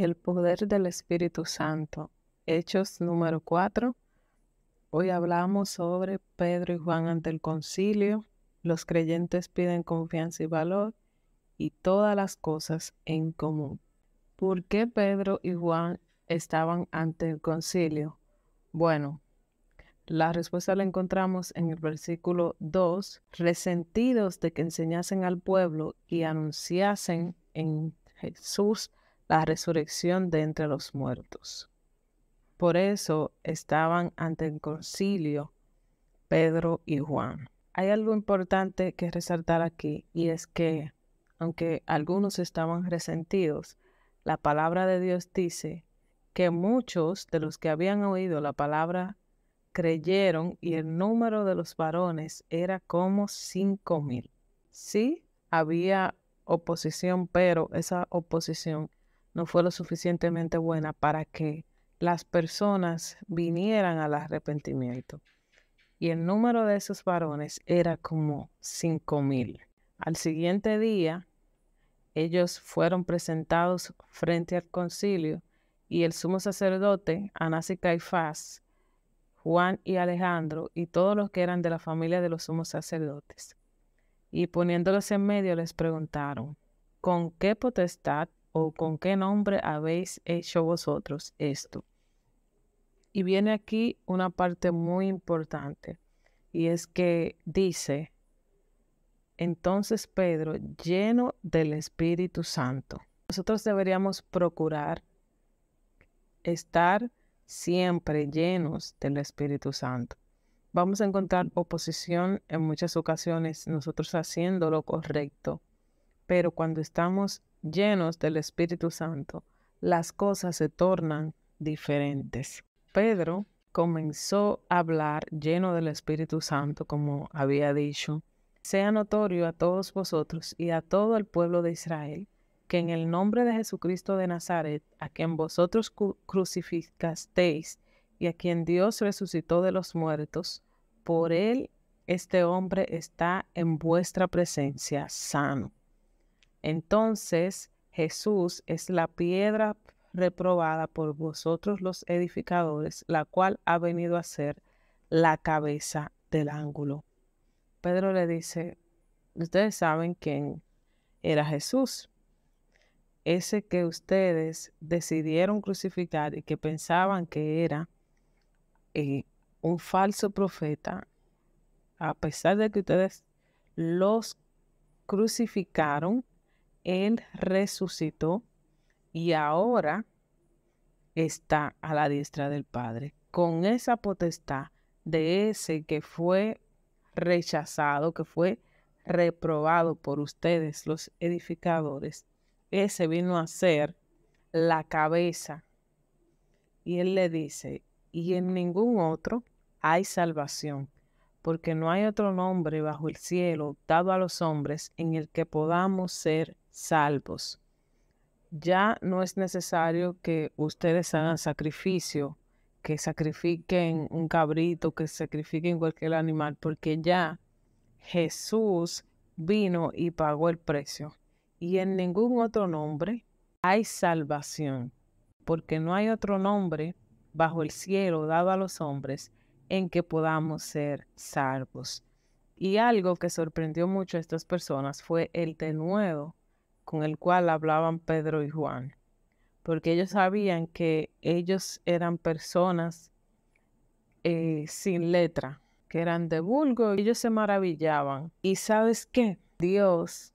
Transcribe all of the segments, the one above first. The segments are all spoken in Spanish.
El poder del Espíritu Santo. Hechos número 4. Hoy hablamos sobre Pedro y Juan ante el concilio. Los creyentes piden confianza y valor y todas las cosas en común. ¿Por qué Pedro y Juan estaban ante el concilio? Bueno, la respuesta la encontramos en el versículo 2, resentidos de que enseñasen al pueblo y anunciasen en Jesús la resurrección de entre los muertos. Por eso estaban ante el concilio Pedro y Juan. Hay algo importante que resaltar aquí y es que, aunque algunos estaban resentidos, la palabra de Dios dice que muchos de los que habían oído la palabra creyeron y el número de los varones era como cinco mil. Sí, había oposición, pero esa oposición no fue lo suficientemente buena para que las personas vinieran al arrepentimiento. Y el número de esos varones era como cinco mil. Al siguiente día, ellos fueron presentados frente al concilio y el sumo sacerdote, Anás y Caifás, Juan y Alejandro y todos los que eran de la familia de los sumos sacerdotes. Y poniéndolos en medio les preguntaron, ¿con qué potestad o con qué nombre habéis hecho vosotros esto. Y viene aquí una parte muy importante, y es que dice, entonces Pedro, lleno del Espíritu Santo, nosotros deberíamos procurar estar siempre llenos del Espíritu Santo. Vamos a encontrar oposición en muchas ocasiones, nosotros haciendo lo correcto, pero cuando estamos llenos del Espíritu Santo, las cosas se tornan diferentes. Pedro comenzó a hablar lleno del Espíritu Santo, como había dicho. Sea notorio a todos vosotros y a todo el pueblo de Israel que en el nombre de Jesucristo de Nazaret, a quien vosotros crucificasteis y a quien Dios resucitó de los muertos, por él este hombre está en vuestra presencia sano. Entonces Jesús es la piedra reprobada por vosotros los edificadores, la cual ha venido a ser la cabeza del ángulo. Pedro le dice, ustedes saben quién era Jesús, ese que ustedes decidieron crucificar y que pensaban que era eh, un falso profeta, a pesar de que ustedes los crucificaron, él resucitó y ahora está a la diestra del Padre, con esa potestad de ese que fue rechazado, que fue reprobado por ustedes, los edificadores. Ese vino a ser la cabeza. Y él le dice, y en ningún otro hay salvación, porque no hay otro nombre bajo el cielo dado a los hombres en el que podamos ser salvos. Ya no es necesario que ustedes hagan sacrificio, que sacrifiquen un cabrito, que sacrifiquen cualquier animal, porque ya Jesús vino y pagó el precio. Y en ningún otro nombre hay salvación, porque no hay otro nombre bajo el cielo dado a los hombres en que podamos ser salvos. Y algo que sorprendió mucho a estas personas fue el denuedo con el cual hablaban Pedro y Juan, porque ellos sabían que ellos eran personas eh, sin letra, que eran de vulgo, y ellos se maravillaban. ¿Y sabes qué? Dios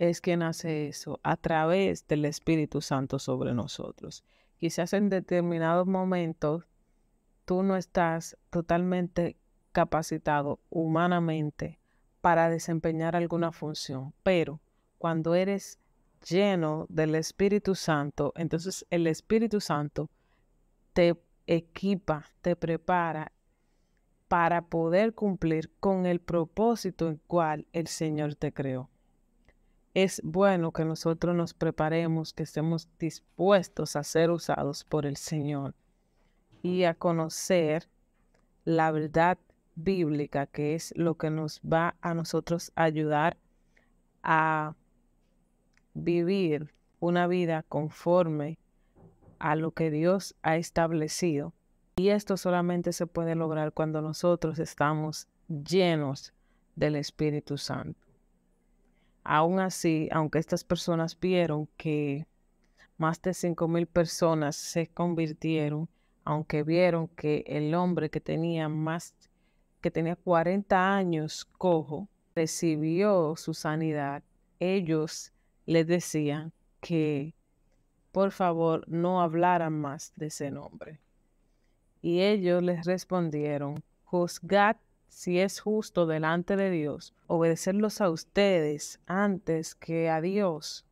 es quien hace eso a través del Espíritu Santo sobre nosotros. Quizás en determinados momentos tú no estás totalmente capacitado humanamente para desempeñar alguna función, pero cuando eres lleno del Espíritu Santo, entonces el Espíritu Santo te equipa, te prepara para poder cumplir con el propósito en cual el Señor te creó. Es bueno que nosotros nos preparemos, que estemos dispuestos a ser usados por el Señor y a conocer la verdad bíblica, que es lo que nos va a nosotros ayudar a vivir una vida conforme a lo que Dios ha establecido. Y esto solamente se puede lograr cuando nosotros estamos llenos del Espíritu Santo. Aún así, aunque estas personas vieron que más de 5.000 personas se convirtieron, aunque vieron que el hombre que tenía más, que tenía 40 años cojo, recibió su sanidad, ellos les decían que por favor no hablaran más de ese nombre. Y ellos les respondieron, juzgad si es justo delante de Dios, obedecerlos a ustedes antes que a Dios,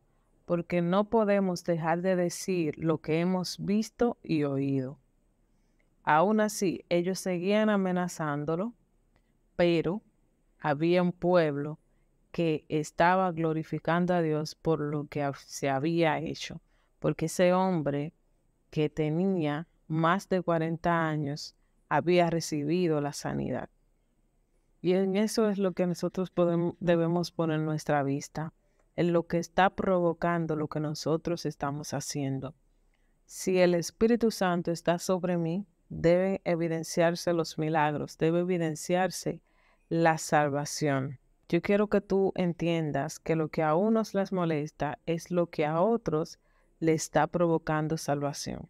porque no podemos dejar de decir lo que hemos visto y oído. Aún así, ellos seguían amenazándolo, pero había un pueblo que estaba glorificando a Dios por lo que se había hecho, porque ese hombre que tenía más de 40 años había recibido la sanidad. Y en eso es lo que nosotros podemos, debemos poner nuestra vista, en lo que está provocando lo que nosotros estamos haciendo. Si el Espíritu Santo está sobre mí, deben evidenciarse los milagros, debe evidenciarse la salvación. Yo quiero que tú entiendas que lo que a unos les molesta es lo que a otros le está provocando salvación.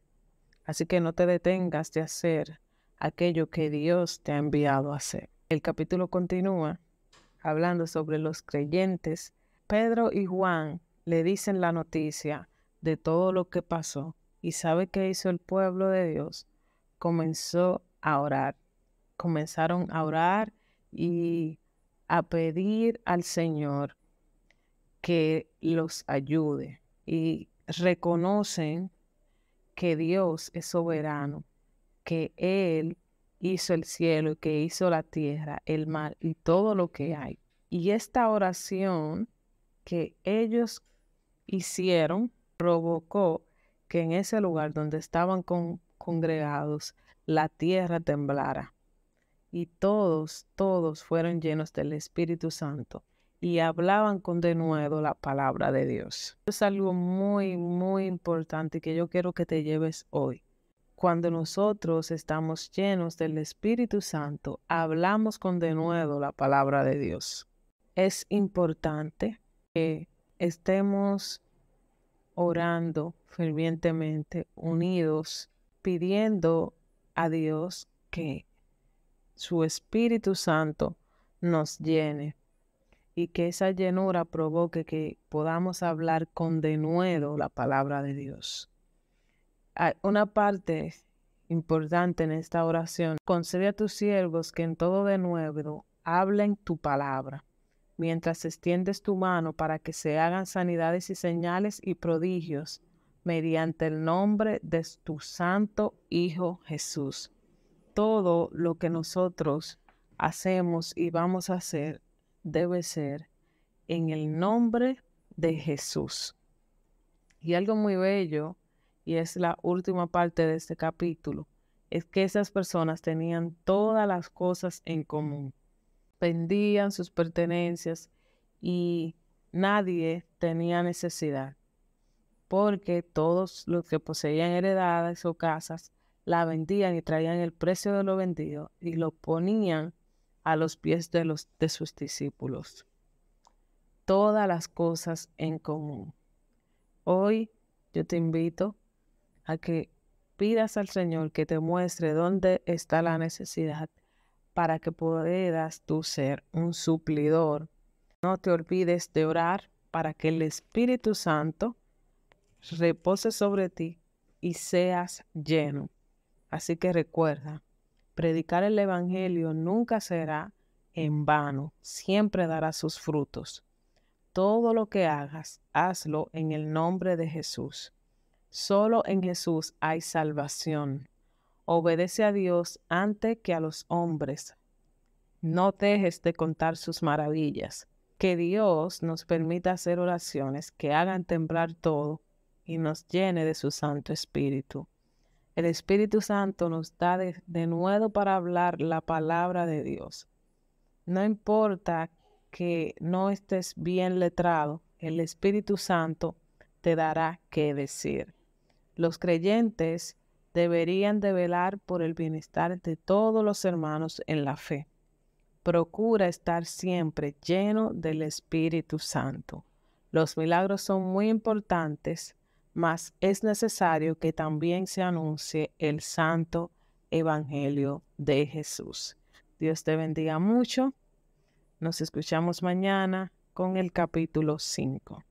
Así que no te detengas de hacer aquello que Dios te ha enviado a hacer. El capítulo continúa hablando sobre los creyentes. Pedro y Juan le dicen la noticia de todo lo que pasó y sabe qué hizo el pueblo de Dios. Comenzó a orar. Comenzaron a orar y a pedir al Señor que los ayude y reconocen que Dios es soberano, que Él hizo el cielo y que hizo la tierra, el mar y todo lo que hay. Y esta oración que ellos hicieron provocó que en ese lugar donde estaban congregados la tierra temblara y todos, todos fueron llenos del Espíritu Santo y hablaban con denuedo la palabra de Dios. Es algo muy, muy importante que yo quiero que te lleves hoy. Cuando nosotros estamos llenos del Espíritu Santo, hablamos con denuedo la palabra de Dios. Es importante que estemos orando fervientemente, unidos, pidiendo a Dios que su Espíritu Santo nos llene y que esa llenura provoque que podamos hablar con denuedo la palabra de Dios. una parte importante en esta oración, concede a tus siervos que en todo denuedo hablen tu palabra, mientras extiendes tu mano para que se hagan sanidades y señales y prodigios mediante el nombre de tu santo Hijo Jesús todo lo que nosotros hacemos y vamos a hacer debe ser en el nombre de Jesús. Y algo muy bello, y es la última parte de este capítulo, es que esas personas tenían todas las cosas en común. Vendían sus pertenencias y nadie tenía necesidad, porque todos los que poseían heredadas o casas la vendían y traían el precio de lo vendido y lo ponían a los pies de, los, de sus discípulos. Todas las cosas en común. Hoy yo te invito a que pidas al Señor que te muestre dónde está la necesidad para que puedas tú ser un suplidor. No te olvides de orar para que el Espíritu Santo repose sobre ti y seas lleno. Así que recuerda, predicar el Evangelio nunca será en vano, siempre dará sus frutos. Todo lo que hagas, hazlo en el nombre de Jesús. Solo en Jesús hay salvación. Obedece a Dios antes que a los hombres. No dejes de contar sus maravillas. Que Dios nos permita hacer oraciones que hagan temblar todo y nos llene de su Santo Espíritu el Espíritu Santo nos da de, nuevo para hablar la palabra de Dios. No importa que no estés bien letrado, el Espíritu Santo te dará qué decir. Los creyentes deberían de velar por el bienestar de todos los hermanos en la fe. Procura estar siempre lleno del Espíritu Santo. Los milagros son muy importantes, mas es necesario que también se anuncie el santo evangelio de Jesús. Dios te bendiga mucho. Nos escuchamos mañana con el capítulo 5.